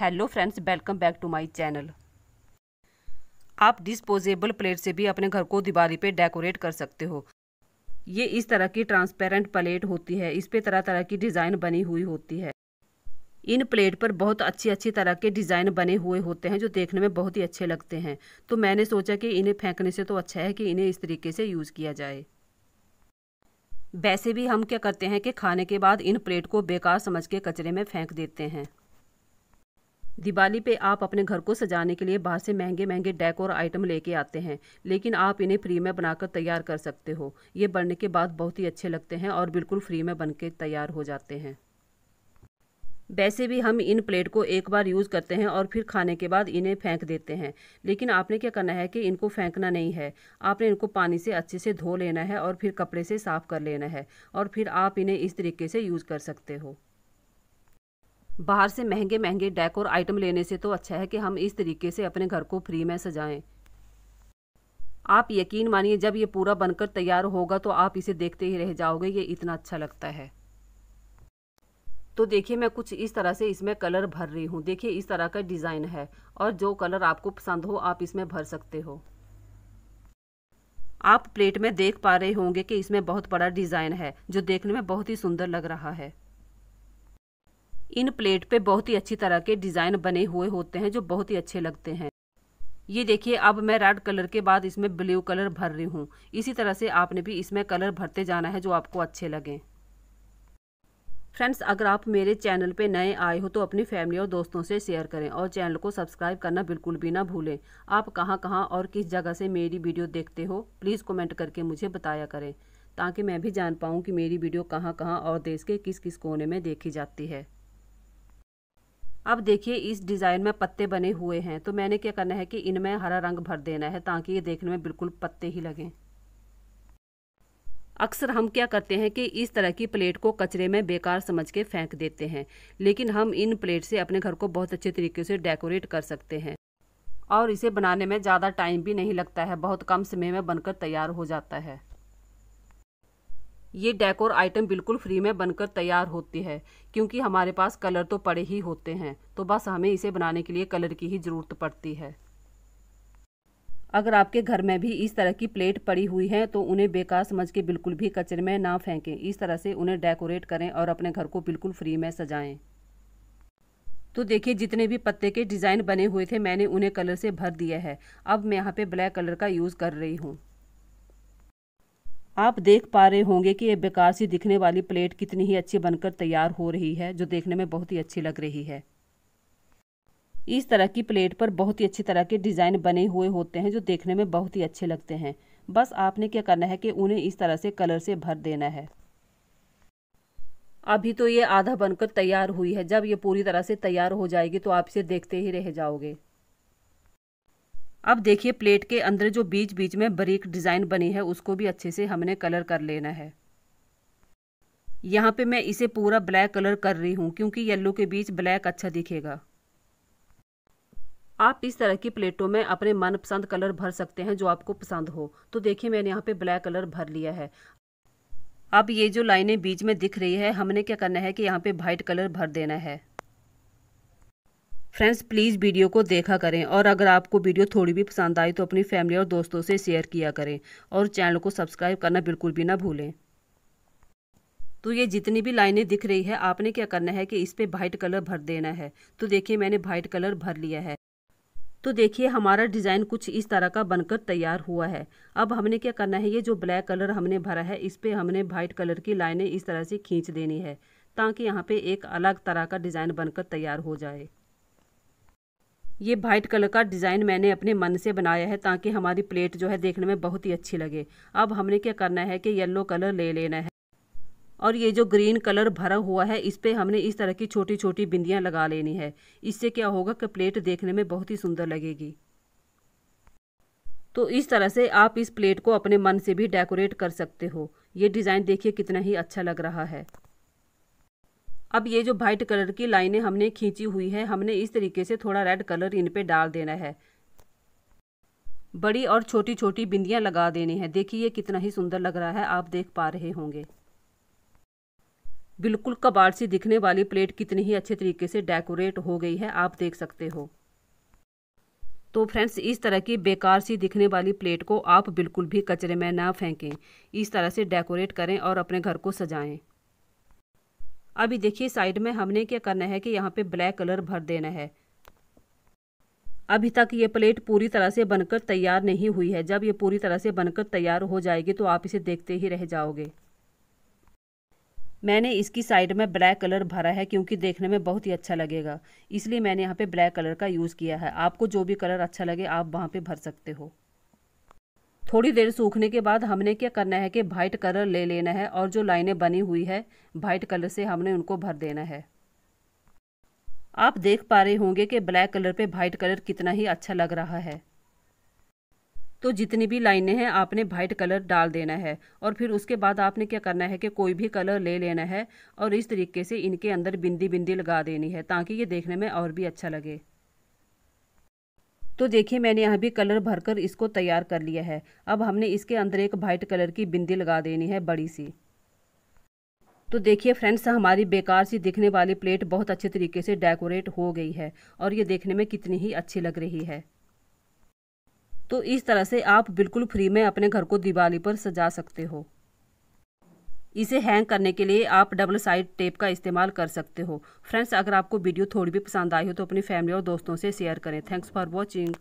hello friends welcome back to my channel आप disposable plate से भी अपने घर को दिवाली पे डेकोरेट कर सकते हो ये इस तरह की ट्रांसपेरेंट प्लेट होती है इस पे तरह तरह की डिज़ाइन बनी हुई होती है इन प्लेट पर बहुत अच्छी अच्छी तरह के डिज़ाइन बने हुए होते हैं जो देखने में बहुत ही अच्छे लगते हैं तो मैंने सोचा कि इन्हें फेंकने से तो अच्छा है कि इन्हें इस तरीके से यूज़ किया जाए वैसे भी हम क्या करते हैं कि खाने के बाद इन प्लेट को बेकार समझ के कचरे में फेंक देते हैं दिवाली पे आप अपने घर को सजाने के लिए बाहर से महंगे महंगे डेकोर आइटम लेके आते हैं लेकिन आप इन्हें फ्री में बनाकर तैयार कर सकते हो ये बनने के बाद बहुत ही अच्छे लगते हैं और बिल्कुल फ्री में बन के तैयार हो जाते हैं वैसे भी हम इन प्लेट को एक बार यूज़ करते हैं और फिर खाने के बाद इन्हें फेंक देते हैं लेकिन आपने क्या करना है कि इनको फेंकना नहीं है आपने इनको पानी से अच्छे से धो लेना है और फिर कपड़े से साफ़ कर लेना है और फिर आप इन्हें इस तरीके से यूज़ कर सकते हो बाहर से महंगे महंगे डेकोर आइटम लेने से तो अच्छा है कि हम इस तरीके से अपने घर को फ्री में सजाएं आप यकीन मानिए जब ये पूरा बनकर तैयार होगा तो आप इसे देखते ही रह जाओगे ये इतना अच्छा लगता है तो देखिए मैं कुछ इस तरह से इसमें कलर भर रही हूँ देखिए इस तरह का डिज़ाइन है और जो कलर आपको पसंद हो आप इसमें भर सकते हो आप प्लेट में देख पा रहे होंगे कि इसमें बहुत बड़ा डिज़ाइन है जो देखने में बहुत ही सुंदर लग रहा है इन प्लेट पे बहुत ही अच्छी तरह के डिज़ाइन बने हुए होते हैं जो बहुत ही अच्छे लगते हैं ये देखिए अब मैं रेड कलर के बाद इसमें ब्लू कलर भर रही हूँ इसी तरह से आपने भी इसमें कलर भरते जाना है जो आपको अच्छे लगें फ्रेंड्स अगर आप मेरे चैनल पे नए आए हो तो अपनी फैमिली और दोस्तों से शेयर करें और चैनल को सब्सक्राइब करना बिल्कुल भी ना भूलें आप कहाँ कहाँ और किस जगह से मेरी वीडियो देखते हो प्लीज़ कमेंट करके मुझे बताया करें ताकि मैं भी जान पाऊँ कि मेरी वीडियो कहाँ कहाँ और देश के किस किस कोने में देखी जाती है अब देखिए इस डिज़ाइन में पत्ते बने हुए हैं तो मैंने क्या करना है कि इनमें हरा रंग भर देना है ताकि ये देखने में बिल्कुल पत्ते ही लगें अक्सर हम क्या करते हैं कि इस तरह की प्लेट को कचरे में बेकार समझ के फेंक देते हैं लेकिन हम इन प्लेट से अपने घर को बहुत अच्छे तरीके से डेकोरेट कर सकते हैं और इसे बनाने में ज़्यादा टाइम भी नहीं लगता है बहुत कम समय में बनकर तैयार हो जाता है ये डेकोर आइटम बिल्कुल फ्री में बनकर तैयार होती है क्योंकि हमारे पास कलर तो पड़े ही होते हैं तो बस हमें इसे बनाने के लिए कलर की ही ज़रूरत पड़ती है अगर आपके घर में भी इस तरह की प्लेट पड़ी हुई है तो उन्हें बेकार समझ के बिल्कुल भी कचरे में ना फेंकें इस तरह से उन्हें डेकोरेट करें और अपने घर को बिल्कुल फ्री में सजाएं तो देखिए जितने भी पत्ते के डिज़ाइन बने हुए थे मैंने उन्हें कलर से भर दिया है अब मैं यहाँ पे ब्लैक कलर का यूज़ कर रही हूँ आप देख पा रहे होंगे कि ये बेकार सी दिखने वाली प्लेट कितनी ही अच्छी बनकर तैयार हो रही है जो देखने में बहुत ही अच्छी लग रही है इस तरह की प्लेट पर बहुत ही अच्छी तरह के डिज़ाइन बने हुए होते हैं जो देखने में बहुत ही अच्छे लगते हैं बस आपने क्या करना है कि उन्हें इस तरह से कलर से भर देना है अभी तो ये आधा बनकर तैयार हुई है जब ये पूरी तरह से तैयार हो जाएगी तो आप इसे देखते ही रह जाओगे अब देखिए प्लेट के अंदर जो बीच बीच में बरीक डिज़ाइन बनी है उसको भी अच्छे से हमने कलर कर लेना है यहाँ पे मैं इसे पूरा ब्लैक कलर कर रही हूँ क्योंकि येलो के बीच ब्लैक अच्छा दिखेगा आप इस तरह की प्लेटों में अपने मनपसंद कलर भर सकते हैं जो आपको पसंद हो तो देखिए मैंने यहाँ पे ब्लैक कलर भर लिया है अब ये जो लाइनें बीच में दिख रही है हमने क्या करना है कि यहाँ पे वाइट कलर भर देना है फ्रेंड्स प्लीज़ वीडियो को देखा करें और अगर आपको वीडियो थोड़ी भी पसंद आई तो अपनी फैमिली और दोस्तों से शेयर किया करें और चैनल को सब्सक्राइब करना बिल्कुल भी ना भूलें तो ये जितनी भी लाइनें दिख रही है आपने क्या करना है कि इस पर वाइट कलर भर देना है तो देखिए मैंने वाइट कलर भर लिया है तो देखिए हमारा डिज़ाइन कुछ इस तरह का बनकर तैयार हुआ है अब हमने क्या करना है ये जो ब्लैक कलर हमने भरा है इस पर हमने वाइट कलर की लाइनें इस तरह से खींच देनी है ताकि यहाँ पे एक अलग तरह का डिज़ाइन बनकर तैयार हो जाए ये वाइट कलर का डिज़ाइन मैंने अपने मन से बनाया है ताकि हमारी प्लेट जो है देखने में बहुत ही अच्छी लगे अब हमने क्या करना है कि येल्लो कलर ले लेना है और ये जो ग्रीन कलर भरा हुआ है इस पर हमने इस तरह की छोटी छोटी बिंदियाँ लगा लेनी है इससे क्या होगा कि प्लेट देखने में बहुत ही सुंदर लगेगी तो इस तरह से आप इस प्लेट को अपने मन से भी डेकोरेट कर सकते हो ये डिज़ाइन देखिए कितना ही अच्छा लग रहा है अब ये जो वाइट कलर की लाइनें हमने खींची हुई है हमने इस तरीके से थोड़ा रेड कलर इन पे डाल देना है बड़ी और छोटी छोटी बिंदियाँ लगा देनी है देखिए ये कितना ही सुंदर लग रहा है आप देख पा रहे होंगे बिल्कुल कबाड़ सी दिखने वाली प्लेट कितनी ही अच्छे तरीके से डेकोरेट हो गई है आप देख सकते हो तो फ्रेंड्स इस तरह की बेकार सी दिखने वाली प्लेट को आप बिल्कुल भी कचरे में ना फेंकें इस तरह से डेकोरेट करें और अपने घर को सजाएं अभी देखिए साइड में हमने क्या करना है कि यहाँ पे ब्लैक कलर भर देना है अभी तक ये प्लेट पूरी तरह से बनकर तैयार नहीं हुई है जब ये पूरी तरह से बनकर तैयार हो जाएगी तो आप इसे देखते ही रह जाओगे मैंने इसकी साइड में ब्लैक कलर भरा है क्योंकि देखने में बहुत ही अच्छा लगेगा इसलिए मैंने यहाँ पे ब्लैक कलर का यूज़ किया है आपको जो भी कलर अच्छा लगे आप वहाँ पे भर सकते हो थोड़ी देर सूखने के बाद हमने क्या करना है कि वाइट कलर ले लेना है और जो लाइनें बनी हुई है वाइट कलर से हमने उनको भर देना है आप देख पा रहे होंगे कि ब्लैक कलर पे वाइट कलर कितना ही अच्छा लग रहा है तो जितनी भी लाइनें हैं आपने वाइट कलर डाल देना है और फिर उसके बाद आपने क्या करना है कि कोई भी कलर ले लेना है और इस तरीके से इनके अंदर बिंदी बिंदी लगा देनी है ताकि ये देखने में और भी अच्छा लगे तो देखिए मैंने यहाँ भी कलर भरकर इसको तैयार कर लिया है अब हमने इसके अंदर एक वाइट कलर की बिंदी लगा देनी है बड़ी सी तो देखिए फ्रेंड्स हमारी बेकार सी दिखने वाली प्लेट बहुत अच्छे तरीके से डेकोरेट हो गई है और ये देखने में कितनी ही अच्छी लग रही है तो इस तरह से आप बिल्कुल फ्री में अपने घर को दिवाली पर सजा सकते हो इसे हैंग करने के लिए आप डबल साइड टेप का इस्तेमाल कर सकते हो फ्रेंड्स अगर आपको वीडियो थोड़ी भी पसंद आई हो तो अपनी फैमिली और दोस्तों से शेयर करें थैंक्स फॉर वॉचिंग